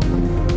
Thank you.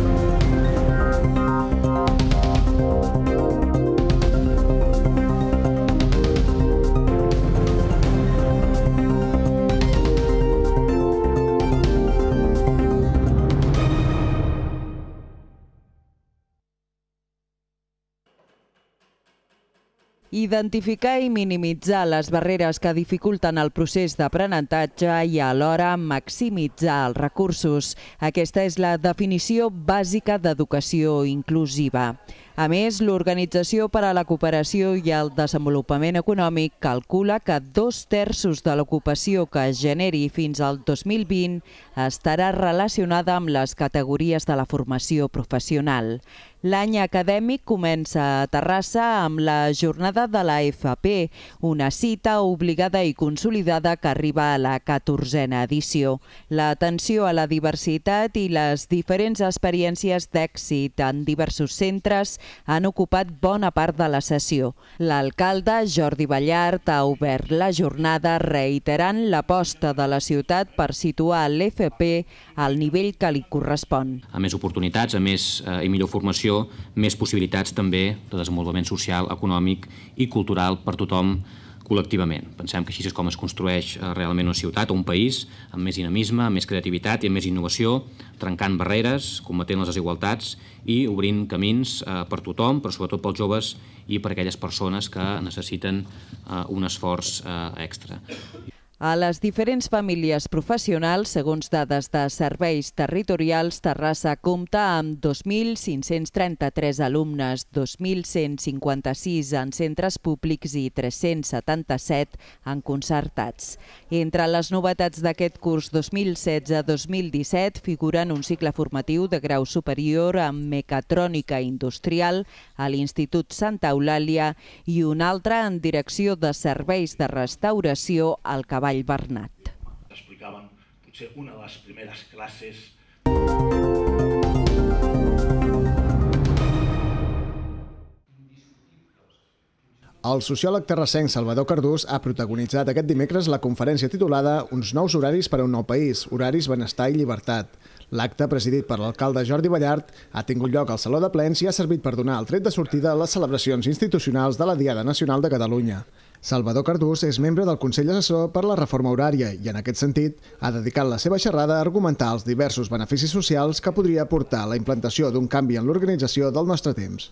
identificar i minimitzar les barreres que dificulten el procés d'aprenentatge i alhora maximitzar els recursos. Aquesta és la definició bàsica d'educació inclusiva. A més, l'Organització per a la Cooperació i el Desenvolupament Econòmic calcula que dos terços de l'ocupació que es generi fins al 2020 estarà relacionada amb les categories de la formació professional. L'any acadèmic comença a Terrassa amb la jornada de la FP, una cita obligada i consolidada que arriba a la 14a edició. L'atenció a la diversitat i les diferents experiències d'èxit en diversos centres han ocupat bona part de la sessió. L'alcalde, Jordi Ballart, ha obert la jornada reiterant l'aposta de la ciutat per situar l'FP al nivell que li correspon. A més oportunitats, a més eh, i millor formació, més possibilitats també de desenvolupament social, econòmic i cultural per tothom col·lectivament. Pensem que així és com es construeix eh, realment una ciutat o un país, amb més dinamisme, amb més creativitat i amb més innovació, trencant barreres, combatent les desigualtats i obrint camins eh, per tothom, però sobretot pels joves i per aquelles persones que necessiten eh, un esforç extra. A les diferents famílies professionals, segons dades de serveis territorials, Terrassa compta amb 2.533 alumnes, 2.156 en centres públics i 377 en concertats. Entre les novetats d'aquest curs 2016-2017 figuren un cicle formatiu de grau superior en mecatrònica industrial a l'Institut Santa Eulàlia i un altre en direcció de serveis de restauració al Cabal Bernat. Explicaven potser una de les primeres classes. El sociòleg terrassenc Salvador Cardús ha protagonitzat aquest dimecres la conferència titulada Uns nous horaris per a un nou país, horaris, benestar i llibertat. L'acte, presidit per l'alcalde Jordi Ballart, ha tingut lloc al Saló de Plens i ha servit per donar el tret de sortida a les celebracions institucionals de la Diada Nacional de Catalunya. Salvador Cardús és membre del Consell Assessor per la Reforma Horària i, en aquest sentit, ha dedicat la seva xerrada a argumentar els diversos beneficis socials que podria aportar la implantació d'un canvi en l'organització del nostre temps.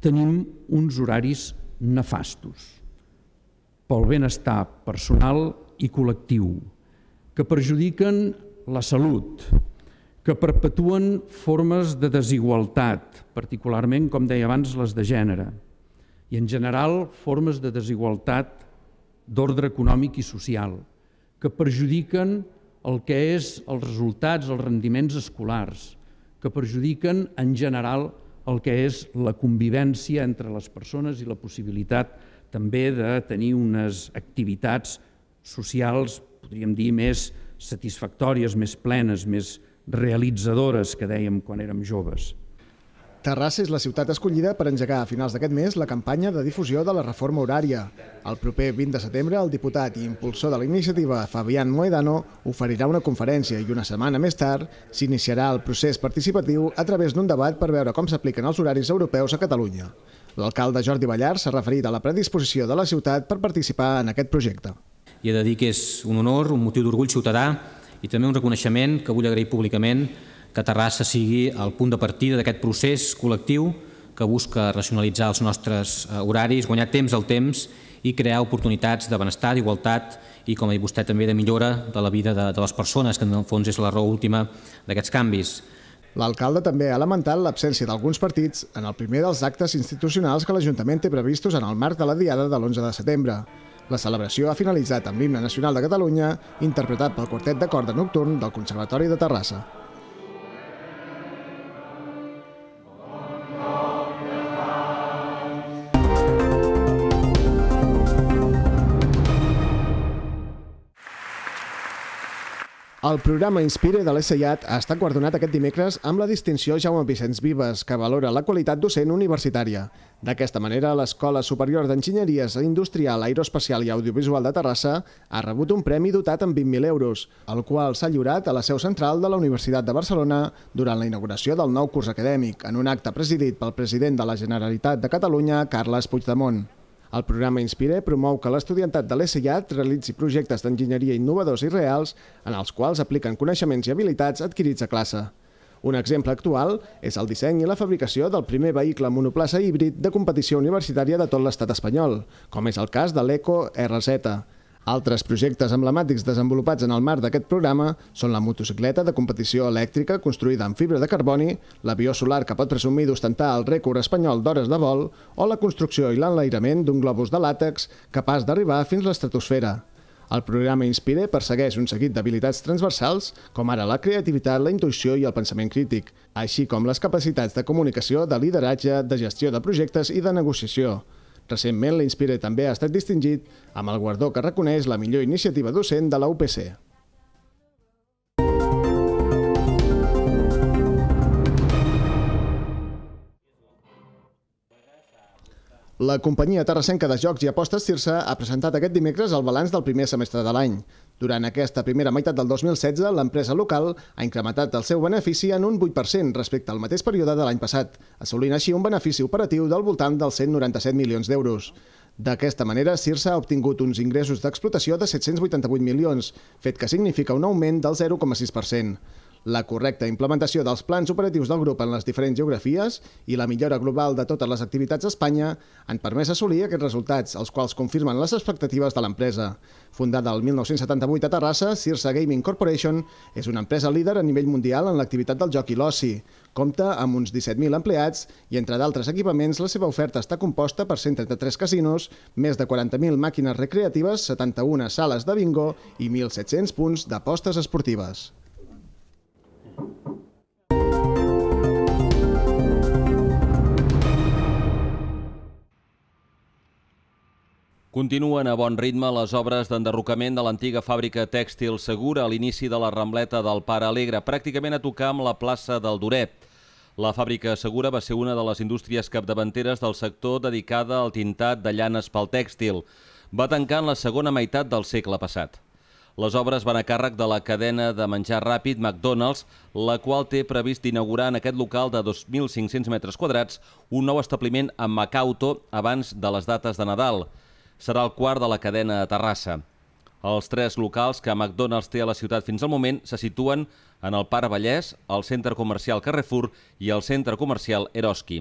Tenim uns horaris nefastos pel benestar personal i col·lectiu, que perjudiquen la salut, que perpetuen formes de desigualtat, particularment, com deia abans, les de gènere, i, en general, formes de desigualtat d'ordre econòmic i social que perjudiquen el que és els resultats, els rendiments escolars, que perjudiquen, en general, el que és la convivència entre les persones i la possibilitat també de tenir unes activitats socials, podríem dir, més satisfactòries, més plenes, més realitzadores que dèiem quan érem joves. Terrassa és la ciutat escollida per engegar a finals d'aquest mes la campanya de difusió de la reforma horària. El proper 20 de setembre, el diputat i impulsor de la iniciativa, Fabián Moedano, oferirà una conferència i una setmana més tard s'iniciarà el procés participatiu a través d'un debat per veure com s'apliquen els horaris europeus a Catalunya. L'alcalde Jordi Ballar s'ha referit a la predisposició de la ciutat per participar en aquest projecte. I he de dir que és un honor, un motiu d'orgull ciutadà i també un reconeixement que vull agrair públicament que Terrassa sigui el punt de partida d'aquest procés col·lectiu que busca racionalitzar els nostres eh, horaris, guanyar temps al temps i crear oportunitats de benestar, d'igualtat i, com ha dit vostè, també de millora de la vida de, de les persones, que en el fons és la raó última d'aquests canvis. L'alcalde també ha lamentat l'absència d'alguns partits en el primer dels actes institucionals que l'Ajuntament té previstos en el marc de la Diada de l'11 de setembre. La celebració ha finalitzat amb l'himne nacional de Catalunya, interpretat pel quartet de corda nocturn del Conservatori de Terrassa. El programa Inspire de l'ESEIAT ha estat guardonat aquest dimecres amb la distinció Jaume Vicenç Vives, que valora la qualitat docent universitària. D'aquesta manera, l'Escola Superior d'Enginyeries Industrial, Aeroespacial i Audiovisual de Terrassa ha rebut un premi dotat amb 20.000 euros, el qual s'ha lliurat a la seu central de la Universitat de Barcelona durant la inauguració del nou curs acadèmic, en un acte presidit pel president de la Generalitat de Catalunya, Carles Puigdemont. El programa Inspire promou que l'estudiantat de l'ESIAT realitzi projectes d'enginyeria innovadors i reals en els quals apliquen coneixements i habilitats adquirits a classe. Un exemple actual és el disseny i la fabricació del primer vehicle monoplaça híbrid de competició universitària de tot l'estat espanyol, com és el cas de l'ECO RZ, altres projectes emblemàtics desenvolupats en el marc d'aquest programa són la motocicleta de competició elèctrica construïda amb fibra de carboni, l'avió solar que pot presumir d'ostentar el rècord espanyol d'hores de vol o la construcció i l'enlairament d'un globus de làtex capaç d'arribar fins a l'estratosfera. El programa Inspire persegueix un seguit d'habilitats transversals, com ara la creativitat, la intuïció i el pensament crític, així com les capacitats de comunicació, de lideratge, de gestió de projectes i de negociació. Recentment, l'Inspire també ha estat distingit amb el guardó que reconeix la millor iniciativa docent de la UPC. La companyia Terrasenca de jocs i apostes CIRSA ha presentat aquest dimecres el balanç del primer semestre de l'any. Durant aquesta primera meitat del 2016, l'empresa local ha incrementat el seu benefici en un 8% respecte al mateix període de l'any passat, assolint així un benefici operatiu del voltant dels 197 milions d'euros. D'aquesta manera, Cirsa ha obtingut uns ingressos d'explotació de 788 milions, fet que significa un augment del 0,6% la correcta implementació dels plans operatius del grup en les diferents geografies i la millora global de totes les activitats d'Espanya han permès assolir aquests resultats, els quals confirmen les expectatives de l'empresa. Fundada el 1978 a Terrassa, Circe Gaming Corporation és una empresa líder a nivell mundial en l'activitat del joc i l'oci. Compta amb uns 17.000 empleats i, entre d'altres equipaments, la seva oferta està composta per 133 casinos, més de 40.000 màquines recreatives, 71 sales de bingo i 1.700 punts d'apostes esportives. Continuen a bon ritme les obres d'enderrocament de l'antiga fàbrica tèxtil Segura a l'inici de la Rambleta del Pare Alegre, pràcticament a tocar amb la plaça del Duret. La fàbrica Segura va ser una de les indústries capdavanteres del sector dedicada al tintat de llanes pel tèxtil. Va tancar en la segona meitat del segle passat. Les obres van a càrrec de la cadena de menjar ràpid McDonald's, la qual té previst d'inaugurar en aquest local de 2.500 metres quadrats un nou establiment a Macauto abans de les dates de Nadal serà el quart de la cadena a Terrassa. Els tres locals que McDonald's té a la ciutat fins al moment se situen en el Parc Vallès, el centre comercial Carrefour i el centre comercial Eroski.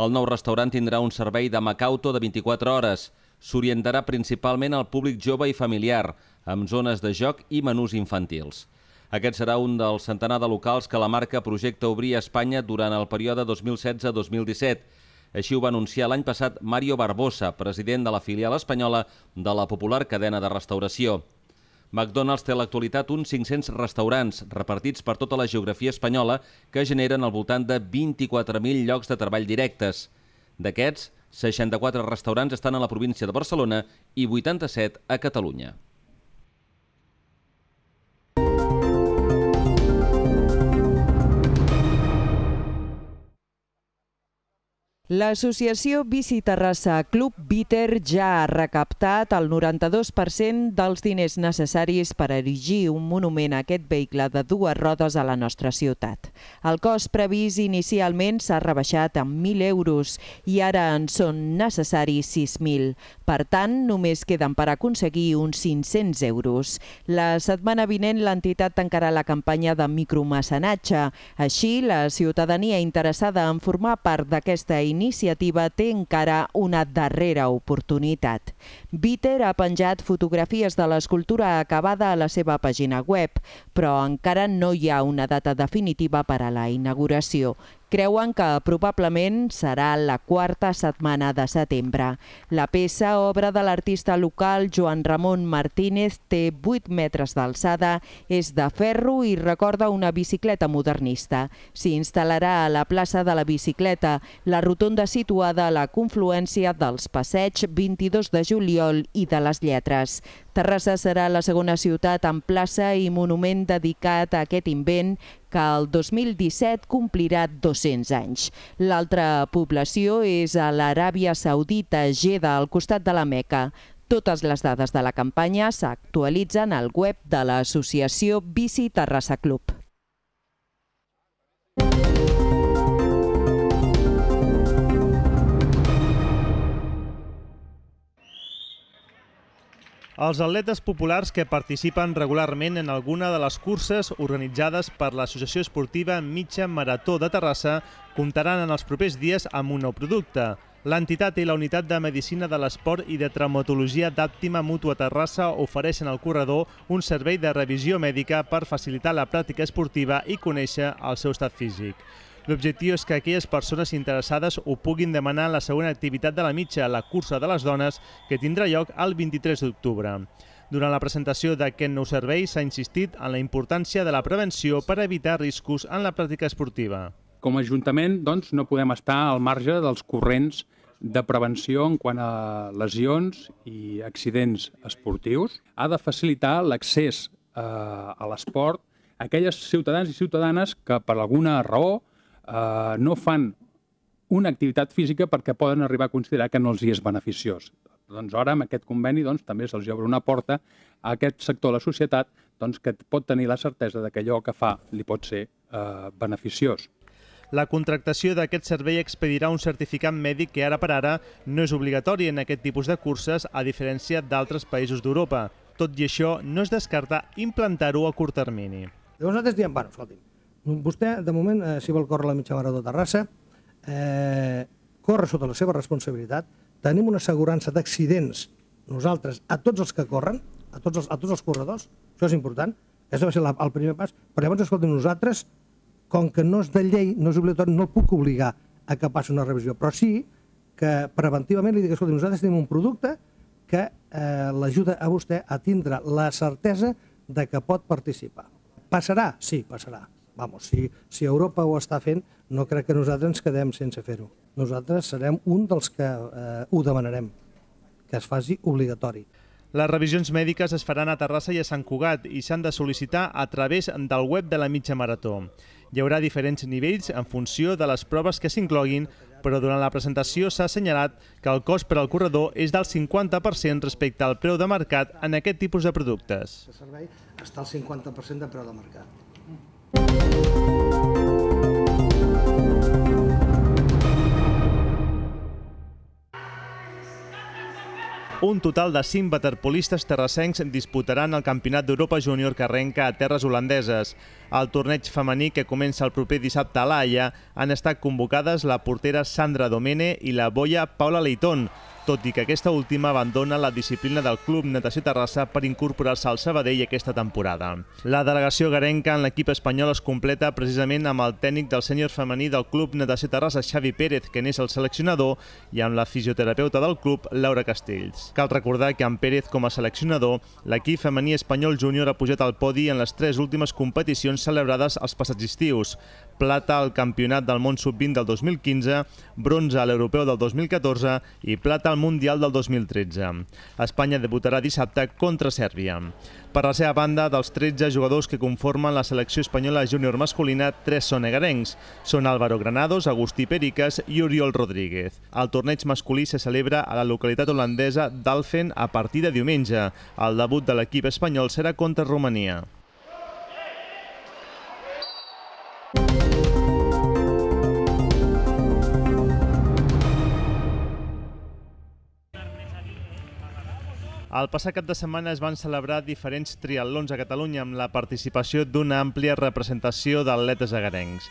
El nou restaurant tindrà un servei de Macauto de 24 hores. S'orientarà principalment al públic jove i familiar, amb zones de joc i menús infantils. Aquest serà un dels centenar de locals que la marca projecta obrir a Espanya durant el període 2016-2017, així ho va anunciar l'any passat Mario Barbosa, president de la filial espanyola de la popular cadena de restauració. McDonald's té a l'actualitat uns 500 restaurants repartits per tota la geografia espanyola que generen al voltant de 24.000 llocs de treball directes. D'aquests, 64 restaurants estan a la província de Barcelona i 87 a Catalunya. L'associació Bici Terrassa Club Bitter ja ha recaptat el 92% dels diners necessaris per erigir un monument a aquest vehicle de dues rodes a la nostra ciutat. El cost previst inicialment s'ha rebaixat en 1.000 euros i ara en són necessaris 6.000. Per tant, només queden per aconseguir uns 500 euros. La setmana vinent l'entitat tancarà la campanya de micromecenatge. Així, la ciutadania interessada en formar part d'aquesta iniciativa iniciativa té encara una darrera oportunitat. Bitter ha penjat fotografies de l'escultura acabada a la seva pàgina web, però encara no hi ha una data definitiva per a la inauguració creuen que probablement serà la quarta setmana de setembre. La peça, obra de l'artista local Joan Ramon Martínez, té 8 metres d'alçada, és de ferro i recorda una bicicleta modernista. S'hi instal·larà a la plaça de la bicicleta, la rotonda situada a la confluència dels passeig 22 de juliol i de les lletres. Terrassa serà la segona ciutat amb plaça i monument dedicat a aquest invent que el 2017 complirà 200 anys. L'altra població és a l'Aràbia Saudita, Geda, al costat de la Meca. Totes les dades de la campanya s'actualitzen al web de l'associació Bici Terrassa Club. Els atletes populars que participen regularment en alguna de les curses organitzades per l'Associació Esportiva Mitja Marató de Terrassa comptaran en els propers dies amb un nou producte. L'entitat i la Unitat de Medicina de l'Esport i de Traumatologia d'Àptima Mútua Terrassa ofereixen al corredor un servei de revisió mèdica per facilitar la pràctica esportiva i conèixer el seu estat físic. L'objectiu és que aquelles persones interessades ho puguin demanar en la segona activitat de la mitja, la cursa de les dones, que tindrà lloc el 23 d'octubre. Durant la presentació d'aquest nou servei s'ha insistit en la importància de la prevenció per evitar riscos en la pràctica esportiva. Com a Ajuntament doncs, no podem estar al marge dels corrents de prevenció en quant a lesions i accidents esportius. Ha de facilitar l'accés eh, a l'esport a aquelles ciutadans i ciutadanes que per alguna raó eh, no fan una activitat física perquè poden arribar a considerar que no els hi és beneficiós. Doncs ara, amb aquest conveni, doncs, també se'ls obre una porta a aquest sector de la societat doncs, que pot tenir la certesa que allò que fa li pot ser eh, beneficiós. La contractació d'aquest servei expedirà un certificat mèdic que ara per ara no és obligatori en aquest tipus de curses, a diferència d'altres països d'Europa. Tot i això, no es descarta implantar-ho a curt termini. Llavors nosaltres diem, bueno, escolti'm, Mm, vostè, de moment, eh, si vol córrer la mitja marató de Terrassa, eh, corre sota la seva responsabilitat. Tenim una assegurança d'accidents, nosaltres, a tots els que corren, a tots els, a tots els corredors, això és important, aquest va ser el primer pas, però llavors, escolta, nosaltres, com que no és de llei, no és obligatori, no el puc obligar a que passi una revisió, però sí que preventivament li dic, escolta, nosaltres tenim un producte que eh, l'ajuda a vostè a tindre la certesa de que pot participar. Passarà? Sí, passarà. Vamos, si, si Europa ho està fent, no crec que nosaltres ens quedem sense fer-ho. Nosaltres serem un dels que eh, ho demanarem, que es faci obligatori. Les revisions mèdiques es faran a Terrassa i a Sant Cugat i s'han de sol·licitar a través del web de la mitja marató. Hi haurà diferents nivells en funció de les proves que s'incloguin, però durant la presentació s'ha assenyalat que el cost per al corredor és del 50% respecte al preu de mercat en aquest tipus de productes. El servei està al 50% de preu de mercat. Un total de 5 waterpolistes terrassencs disputaran el Campionat d'Europa Júnior que arrenca a terres holandeses. Al torneig femení que comença el proper dissabte a l'Aia han estat convocades la portera Sandra Domene i la boia Paula Leitón, tot i que aquesta última abandona la disciplina del Club Natació Terrassa per incorporar-se al Sabadell aquesta temporada. La delegació garenca en l'equip espanyol es completa precisament amb el tècnic del sènior femení del Club Natació Terrassa, Xavi Pérez, que n'és el seleccionador, i amb la fisioterapeuta del club, Laura Castells. Cal recordar que amb Pérez com a seleccionador, l'equip femení espanyol júnior ha pujat al podi en les tres últimes competicions celebrades els passats estius plata al Campionat del Món Sub-20 del 2015, bronze a l'Europeu del 2014 i plata al Mundial del 2013. Espanya debutarà dissabte contra Sèrbia. Per la seva banda, dels 13 jugadors que conformen la selecció espanyola júnior masculina, tres són negarencs. Són Álvaro Granados, Agustí Periques i Oriol Rodríguez. El torneig masculí se celebra a la localitat holandesa d'Alfen a partir de diumenge. El debut de l'equip espanyol serà contra Romania. El passat cap de setmana es van celebrar diferents triatlons a Catalunya amb la participació d'una àmplia representació d'atletes agarencs.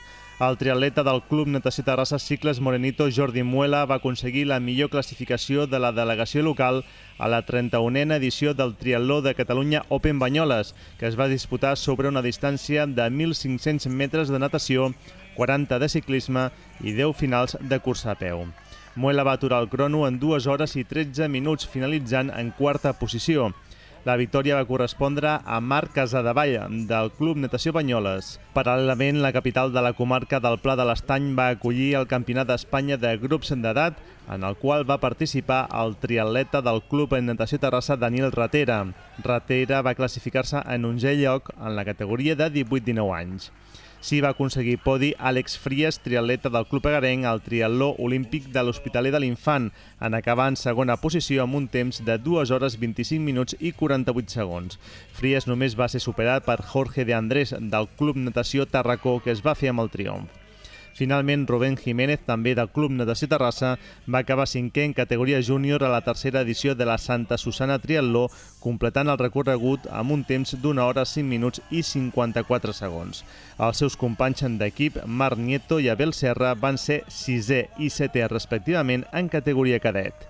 El triatleta del Club Natació Terrassa Cicles Morenito, Jordi Muela, va aconseguir la millor classificació de la delegació local a la 31a edició del Triatló de Catalunya Open Banyoles, que es va disputar sobre una distància de 1.500 metres de natació, 40 de ciclisme i 10 finals de cursa a peu. Muela va aturar el crono en 2 hores i 13 minuts, finalitzant en quarta posició. La victòria va correspondre a Marc Casadevall, del Club Natació Banyoles. Paral·lelament, la capital de la comarca del Pla de l'Estany va acollir el Campionat d'Espanya de grups d'edat, en el qual va participar el triatleta del Club en Natació Terrassa Daniel Ratera. Ratera va classificar-se en un è lloc en la categoria de 18-19 anys s'hi va aconseguir podi Àlex Fries, triatleta del Club Agarenc, al triatló olímpic de l'Hospitaler de l'Infant, en acabar en segona posició amb un temps de 2 hores 25 minuts i 48 segons. Fries només va ser superat per Jorge de Andrés, del Club Natació Tarracó, que es va fer amb el triomf. Finalment, Rubén Jiménez, també del Club Natació Terrassa, va acabar cinquè en categoria júnior a la tercera edició de la Santa Susana Triatló, completant el recorregut amb un temps d'una hora, 5 minuts i 54 segons. Els seus companys d'equip, Marc Nieto i Abel Serra, van ser sisè i setè respectivament en categoria cadet.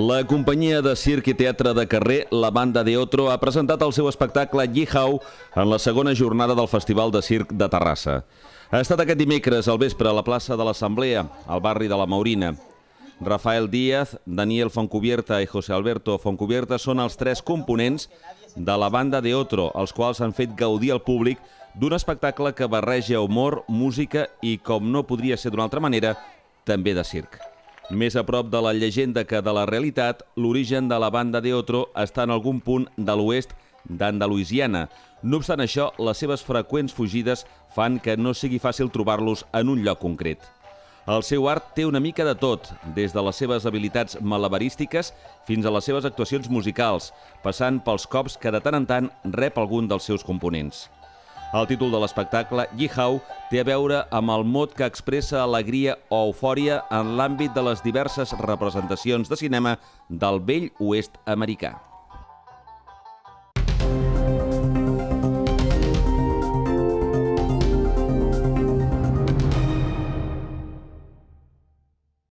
La companyia de circ i teatre de carrer, la banda de Otro, ha presentat el seu espectacle Yihau en la segona jornada del Festival de Circ de Terrassa. Ha estat aquest dimecres al vespre a la plaça de l'Assemblea, al barri de la Maurina. Rafael Díaz, Daniel Foncubierta i José Alberto Foncubierta són els tres components de la banda de Otro, els quals han fet gaudir al públic d'un espectacle que barreja humor, música i, com no podria ser d'una altra manera, també de circ. Més a prop de la llegenda que de la realitat, l'origen de la banda de Otro està en algun punt de l'oest d'Andalusiana. No obstant això, les seves freqüents fugides fan que no sigui fàcil trobar-los en un lloc concret. El seu art té una mica de tot, des de les seves habilitats malabarístiques fins a les seves actuacions musicals, passant pels cops que de tant en tant rep algun dels seus components. El títol de l'espectacle, Yihau, té a veure amb el mot que expressa alegria o eufòria en l'àmbit de les diverses representacions de cinema del vell oest americà.